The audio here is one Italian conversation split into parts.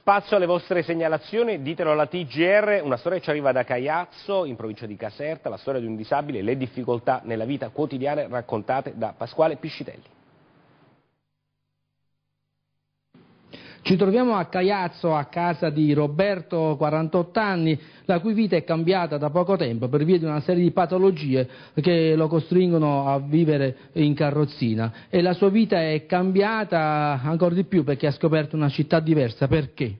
Spazio alle vostre segnalazioni, ditelo alla TGR, una storia che ci arriva da Caiazzo, in provincia di Caserta, la storia di un disabile e le difficoltà nella vita quotidiana raccontate da Pasquale Piscitelli. Ci troviamo a Caiazzo, a casa di Roberto, 48 anni, la cui vita è cambiata da poco tempo per via di una serie di patologie che lo costringono a vivere in carrozzina. E la sua vita è cambiata ancora di più perché ha scoperto una città diversa. Perché?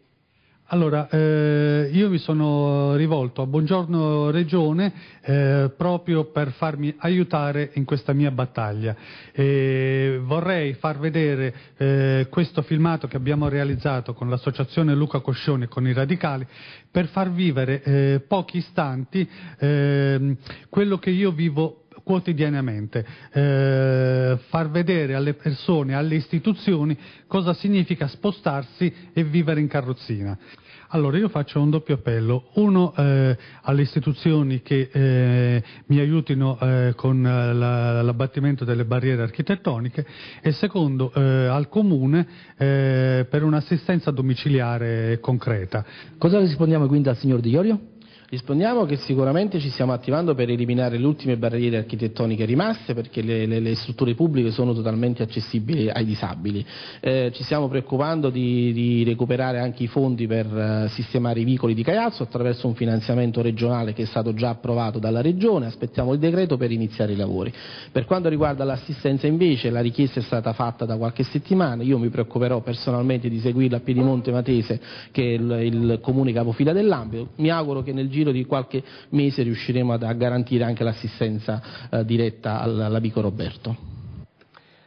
Allora, eh, io mi sono rivolto a Buongiorno Regione eh, proprio per farmi aiutare in questa mia battaglia. E vorrei far vedere eh, questo filmato che abbiamo realizzato con l'associazione Luca Coscione e con i radicali per far vivere eh, pochi istanti ehm, quello che io vivo quotidianamente, eh, far vedere alle persone, alle istituzioni cosa significa spostarsi e vivere in carrozzina. Allora io faccio un doppio appello, uno eh, alle istituzioni che eh, mi aiutino eh, con la, l'abbattimento delle barriere architettoniche e secondo eh, al comune eh, per un'assistenza domiciliare concreta. Cosa rispondiamo quindi al signor Di Iorio? Rispondiamo che sicuramente ci stiamo attivando per eliminare le ultime barriere architettoniche rimaste perché le, le, le strutture pubbliche sono totalmente accessibili ai disabili. Eh, ci stiamo preoccupando di, di, recuperare anche i fondi per uh, sistemare i vicoli di Caiazzo attraverso un finanziamento regionale che è stato già approvato dalla Regione, aspettiamo il decreto per iniziare i lavori. Per quanto riguarda l'assistenza invece la richiesta è stata fatta da qualche settimana, io mi preoccuperò personalmente di seguirla a Piedimonte Matese che è il, il comune capofila dell'ambito, mi auguro che nel giro giro di qualche mese riusciremo a garantire anche l'assistenza eh, diretta all'amico Roberto.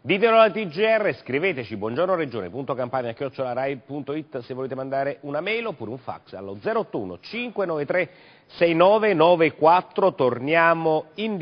Ditelo alla TGR, scriveteci buongiorno buongiornoregione.campania.rai.it se volete mandare una mail oppure un fax allo 081 593 6994. Torniamo in